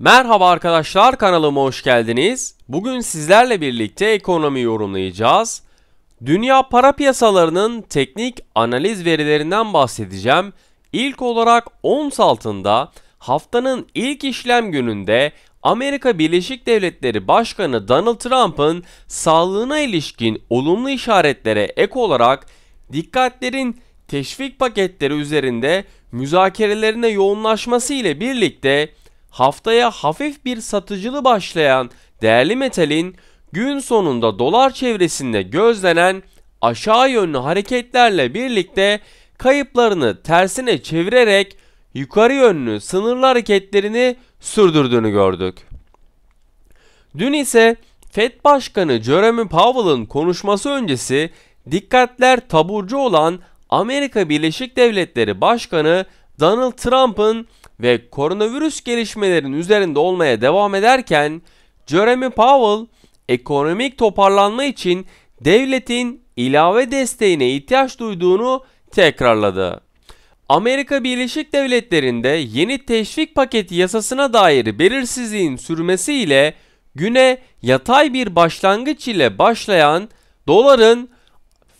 Merhaba arkadaşlar kanalıma hoş geldiniz. Bugün sizlerle birlikte ekonomi yorumlayacağız. Dünya para piyasalarının teknik analiz verilerinden bahsedeceğim. İlk olarak ons altında haftanın ilk işlem gününde Amerika Birleşik Devletleri Başkanı Donald Trump'ın sağlığına ilişkin olumlu işaretlere ek olarak dikkatlerin teşvik paketleri üzerinde müzakerelerine yoğunlaşması ile birlikte haftaya hafif bir satıcılı başlayan değerli metalin gün sonunda dolar çevresinde gözlenen aşağı yönlü hareketlerle birlikte kayıplarını tersine çevirerek yukarı yönlü sınırlı hareketlerini sürdürdüğünü gördük. Dün ise Fed Başkanı Jeremy Powell'ın konuşması öncesi dikkatler taburcu olan Amerika Birleşik Devletleri Başkanı Donald Trump'ın ve koronavirüs gelişmelerinin üzerinde olmaya devam ederken Jeremy Powell ekonomik toparlanma için devletin ilave desteğine ihtiyaç duyduğunu tekrarladı. Amerika Birleşik Devletleri'nde yeni teşvik paketi yasasına dair belirsizliğin sürmesiyle güne yatay bir başlangıç ile başlayan doların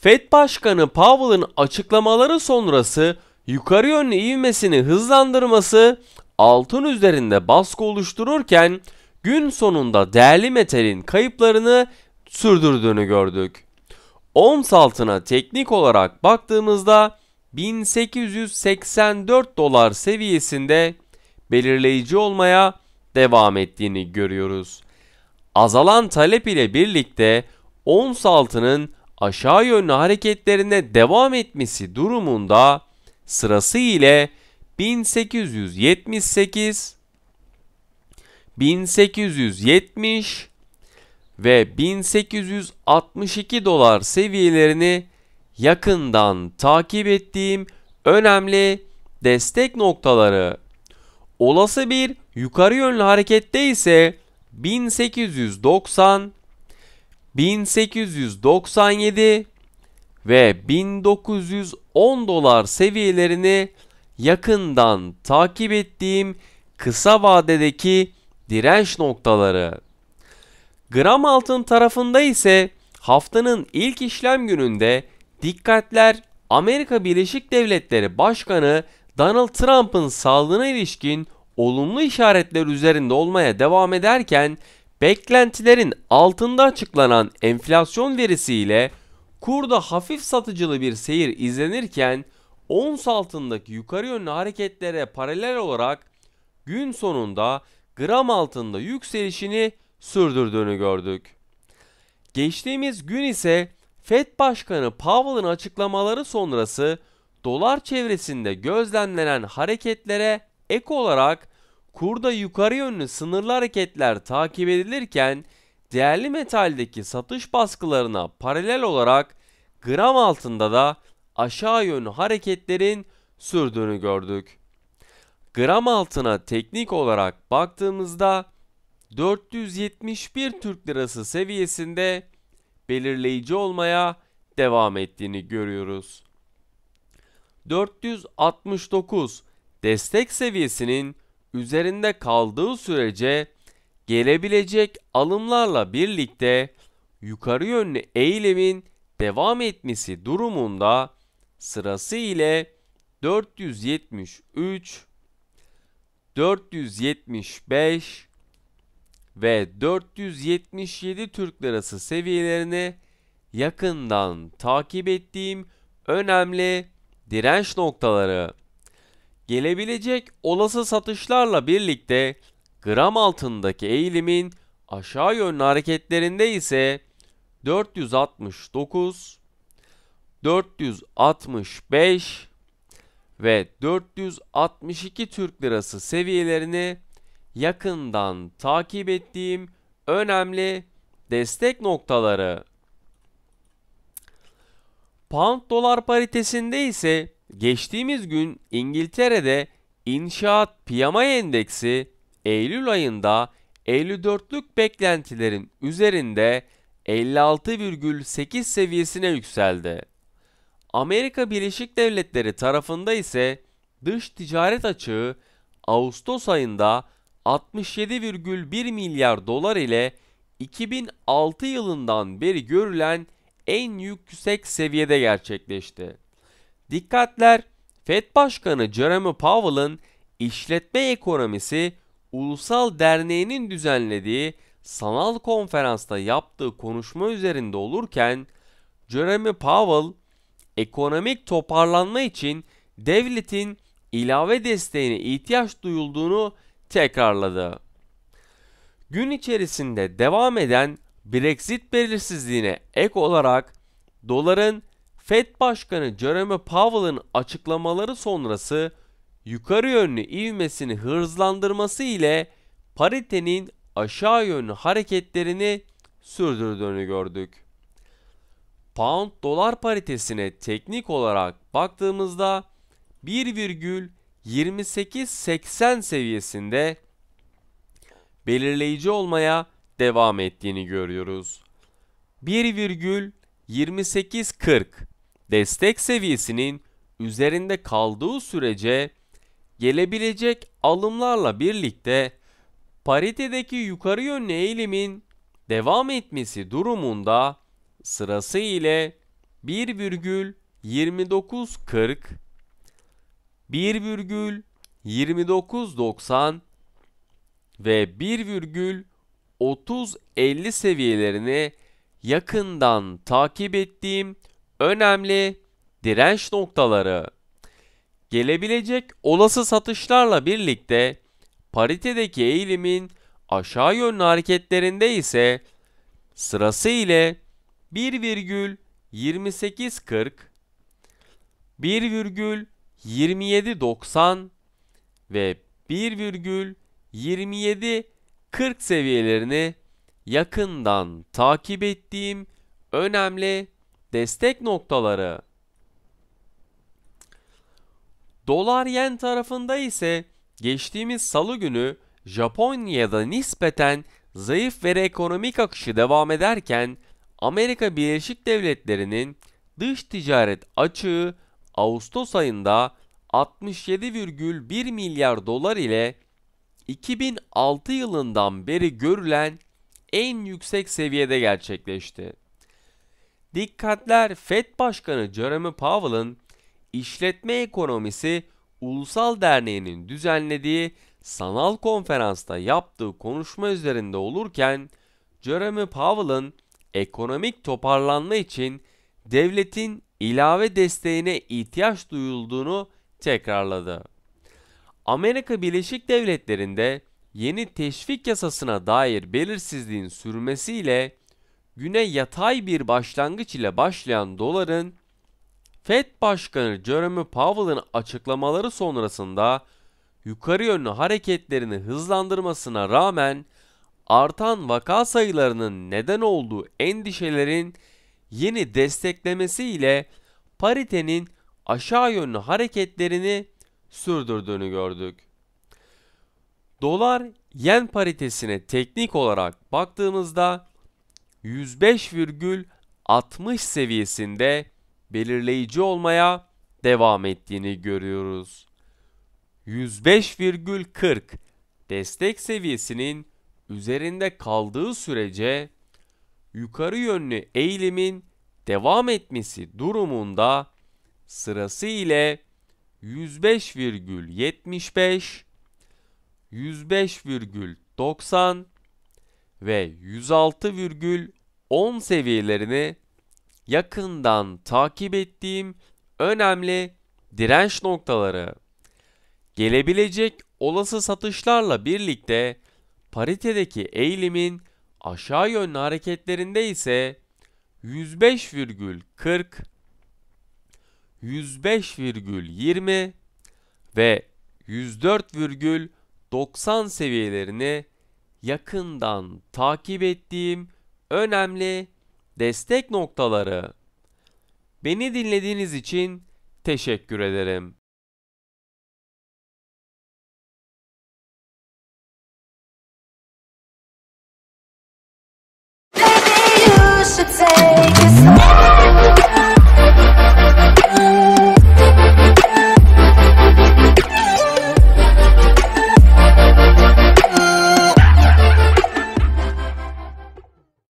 Fed Başkanı Powell'ın açıklamaları sonrası yukarı yönlü ivmesini hızlandırması altın üzerinde baskı oluştururken gün sonunda değerli metalin kayıplarını sürdürdüğünü gördük. Ons altına teknik olarak baktığımızda 1884 dolar seviyesinde belirleyici olmaya devam ettiğini görüyoruz. Azalan talep ile birlikte ons altının aşağı yönlü hareketlerine devam etmesi durumunda sırası ile 1878 1870 ve 1862 dolar seviyelerini yakından takip ettiğim önemli destek noktaları. Olası bir yukarı yönlü harekette ise 1890, 1897 ve 1910 10 dolar seviyelerini yakından takip ettiğim kısa vadedeki direnç noktaları. Gram altın tarafında ise haftanın ilk işlem gününde dikkatler Amerika Birleşik Devletleri Başkanı Donald Trump'ın sağlığına ilişkin olumlu işaretler üzerinde olmaya devam ederken beklentilerin altında açıklanan enflasyon verisiyle Kurda hafif satıcılı bir seyir izlenirken ons altındaki yukarı yönlü hareketlere paralel olarak gün sonunda gram altında yükselişini sürdürdüğünü gördük. Geçtiğimiz gün ise Fed Başkanı Powell'ın açıklamaları sonrası dolar çevresinde gözlemlenen hareketlere ek olarak kurda yukarı yönlü sınırlı hareketler takip edilirken değerli metaldeki satış baskılarına paralel olarak gram altında da aşağı yönlü hareketlerin sürdüğünü gördük. Gram altına teknik olarak baktığımızda 471 Türk Lirası seviyesinde belirleyici olmaya devam ettiğini görüyoruz. 469 destek seviyesinin üzerinde kaldığı sürece gelebilecek alımlarla birlikte yukarı yönlü eğilimin devam etmesi durumunda sırası ile 473 475 ve 477 Türk Lirası seviyelerini yakından takip ettiğim önemli direnç noktaları. Gelebilecek olası satışlarla birlikte gram altındaki eğilimin aşağı yönlü hareketlerinde ise 469, 465 ve 462 Türk Lirası seviyelerini yakından takip ettiğim önemli destek noktaları. Pound dolar paritesinde ise geçtiğimiz gün İngiltere'de inşaat PMI endeksi Eylül ayında 54'lük beklentilerin üzerinde 56,8 seviyesine yükseldi. Amerika Birleşik Devletleri tarafında ise dış ticaret açığı Ağustos ayında 67,1 milyar dolar ile 2006 yılından beri görülen en yüksek seviyede gerçekleşti. Dikkatler Fed Başkanı Jeremy Powell'ın işletme ekonomisi Ulusal Derneği'nin düzenlediği sanal konferansta yaptığı konuşma üzerinde olurken Jeremy Powell ekonomik toparlanma için devletin ilave desteğine ihtiyaç duyulduğunu tekrarladı. Gün içerisinde devam eden Brexit belirsizliğine ek olarak doların Fed Başkanı Jeremy Powell'ın açıklamaları sonrası yukarı yönlü ivmesini hızlandırması ile paritenin aşağı yönlü hareketlerini sürdürdüğünü gördük. Pound dolar paritesine teknik olarak baktığımızda 1,2880 seviyesinde belirleyici olmaya devam ettiğini görüyoruz. 1,2840 destek seviyesinin üzerinde kaldığı sürece gelebilecek alımlarla birlikte paritedeki yukarı yönlü eğilimin devam etmesi durumunda sırası ile 1,2940 1,2990 ve 1,3050 seviyelerini yakından takip ettiğim önemli direnç noktaları gelebilecek olası satışlarla birlikte paritedeki eğilimin aşağı yönlü hareketlerinde ise sırası ile 1,2840 1,2790 ve 1,2740 seviyelerini yakından takip ettiğim önemli destek noktaları. Dolar yen tarafında ise geçtiğimiz salı günü Japonya'da nispeten zayıf veri ekonomik akışı devam ederken Amerika Birleşik Devletleri'nin dış ticaret açığı Ağustos ayında 67,1 milyar dolar ile 2006 yılından beri görülen en yüksek seviyede gerçekleşti. Dikkatler Fed Başkanı Jeremy Powell'ın İşletme Ekonomisi Ulusal Derneği'nin düzenlediği sanal konferansta yaptığı konuşma üzerinde olurken Jeremy Powell'ın ekonomik toparlanma için devletin ilave desteğine ihtiyaç duyulduğunu tekrarladı. Amerika Birleşik Devletleri'nde yeni teşvik yasasına dair belirsizliğin sürmesiyle güne yatay bir başlangıç ile başlayan doların FED Başkanı Jerome Powell'ın açıklamaları sonrasında yukarı yönlü hareketlerini hızlandırmasına rağmen artan vaka sayılarının neden olduğu endişelerin yeni desteklemesiyle paritenin aşağı yönlü hareketlerini sürdürdüğünü gördük. Dolar yen paritesine teknik olarak baktığımızda 105,60 seviyesinde belirleyici olmaya devam ettiğini görüyoruz. 105,40 destek seviyesinin üzerinde kaldığı sürece yukarı yönlü eğilimin devam etmesi durumunda sırası ile 105,75, 105,90 ve 106,10 seviyelerini yakından takip ettiğim önemli direnç noktaları. Gelebilecek olası satışlarla birlikte paritedeki eğilimin aşağı yönlü hareketlerinde ise 105,40 105,20 ve 104,90 seviyelerini yakından takip ettiğim önemli destek noktaları. Beni dinlediğiniz için teşekkür ederim. Baby, you should take